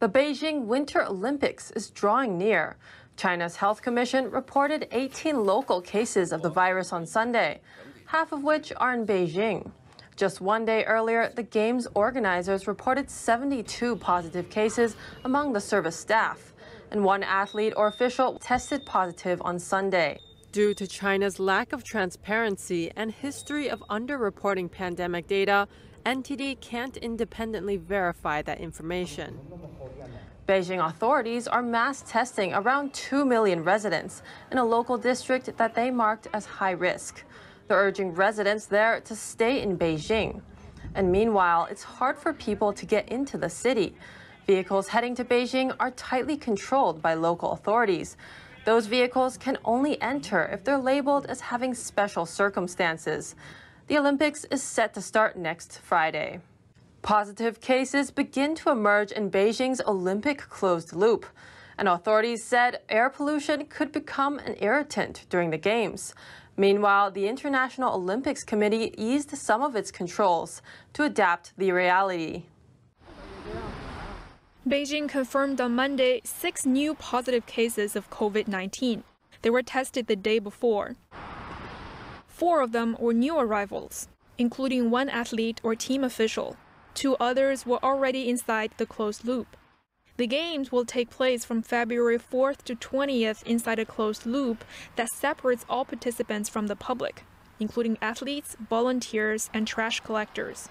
The Beijing Winter Olympics is drawing near. China's Health Commission reported 18 local cases of the virus on Sunday, half of which are in Beijing. Just one day earlier, the Games organizers reported 72 positive cases among the service staff, and one athlete or official tested positive on Sunday. Due to China's lack of transparency and history of underreporting pandemic data, NTD can't independently verify that information. Beijing authorities are mass testing around 2 million residents in a local district that they marked as high risk. They're urging residents there to stay in Beijing. And meanwhile, it's hard for people to get into the city. Vehicles heading to Beijing are tightly controlled by local authorities. Those vehicles can only enter if they're labeled as having special circumstances. The Olympics is set to start next Friday. Positive cases begin to emerge in Beijing's Olympic closed loop, and authorities said air pollution could become an irritant during the Games. Meanwhile, the International Olympics Committee eased some of its controls to adapt the reality. Beijing confirmed on Monday six new positive cases of COVID 19. They were tested the day before. Four of them were new arrivals, including one athlete or team official. Two others were already inside the closed loop. The games will take place from February 4th to 20th inside a closed loop that separates all participants from the public, including athletes, volunteers, and trash collectors.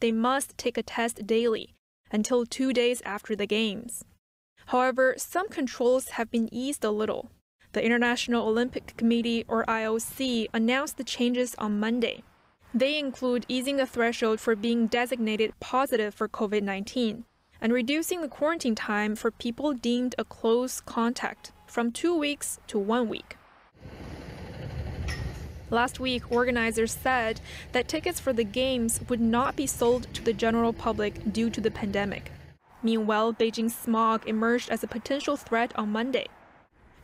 They must take a test daily until two days after the games. However, some controls have been eased a little. The International Olympic Committee, or IOC, announced the changes on Monday. They include easing the threshold for being designated positive for COVID 19 and reducing the quarantine time for people deemed a close contact from two weeks to one week. Last week, organizers said that tickets for the Games would not be sold to the general public due to the pandemic. Meanwhile, Beijing's smog emerged as a potential threat on Monday.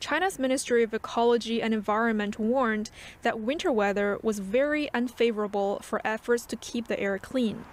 China's Ministry of Ecology and Environment warned that winter weather was very unfavorable for efforts to keep the air clean.